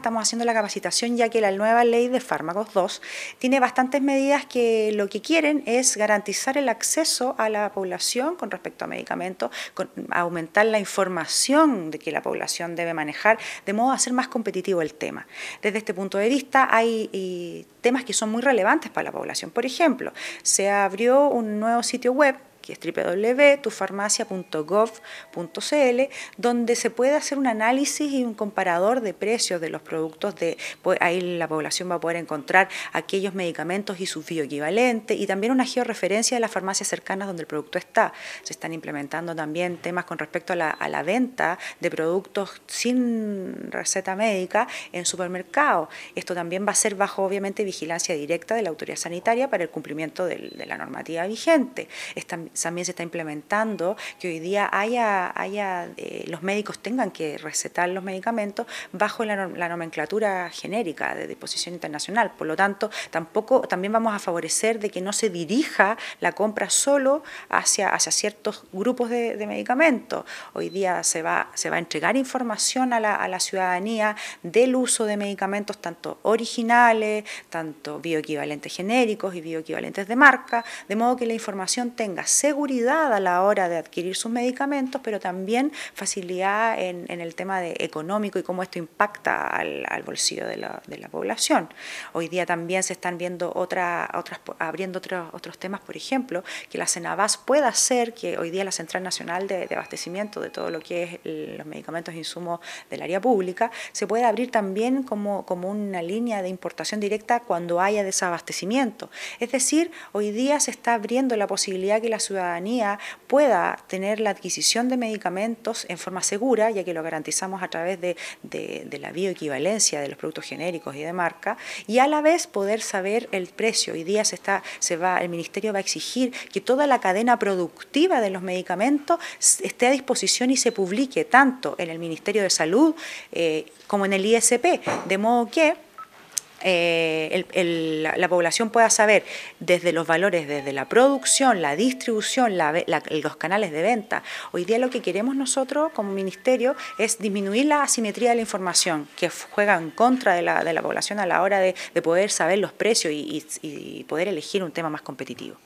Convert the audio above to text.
Estamos haciendo la capacitación ya que la nueva ley de fármacos 2 tiene bastantes medidas que lo que quieren es garantizar el acceso a la población con respecto a medicamentos, aumentar la información de que la población debe manejar, de modo a hacer más competitivo el tema. Desde este punto de vista hay eh, temas que son muy relevantes para la población. Por ejemplo, se abrió un nuevo sitio web que es www.tufarmacia.gov.cl, donde se puede hacer un análisis y un comparador de precios de los productos. De, pues, ahí la población va a poder encontrar aquellos medicamentos y sus bioequivalentes y también una georreferencia de las farmacias cercanas donde el producto está. Se están implementando también temas con respecto a la, venta de productos sin receta médica en supermercados. Esto también va a ser bajo, obviamente, vigilancia directa de la autoridad sanitaria para el cumplimiento de, la normativa vigente. también también se está implementando, que hoy día haya, haya eh, los médicos tengan que recetar los medicamentos bajo la, nomenclatura genérica de disposición internacional. Por lo tanto, tampoco también vamos a favorecer de que no se dirija la compra solo hacia, hacia ciertos grupos de, medicamentos. Hoy día se va, se va a entregar información a la, a la ciudadanía del uso de medicamentos tanto originales, tanto bioequivalentes genéricos y bioequivalentes de marca, de modo que la información tenga seguridad a la hora de adquirir sus medicamentos, pero también facilidad en, el tema de económico y cómo esto impacta al, bolsillo de la, población. Hoy día también se están viendo otras, abriendo otros, otros temas, por ejemplo, que la CENAVAS pueda hacer, que hoy día la Central Nacional de, Abastecimiento de todo lo que es los medicamentos e insumos del área pública, se pueda abrir también como, como una línea de importación directa cuando haya desabastecimiento. Es decir, hoy día se está abriendo la posibilidad que la ciudadanía pueda tener la adquisición de medicamentos en forma segura, ya que lo garantizamos a través de, la bioequivalencia de los productos genéricos y de marca, y a la vez poder saber el precio. Hoy día está, se va, el Ministerio va a exigir que toda la cadena productiva de los medicamentos esté a disposición y se publique tanto en el Ministerio de Salud eh, como en el ISP, de modo que eh, la, población pueda saber desde los valores, desde la producción, la distribución, los canales de venta. Hoy día lo que queremos nosotros como ministerio es disminuir la asimetría de la información que juega en contra de la, de la población a la hora de, poder saber los precios y poder elegir un tema más competitivo.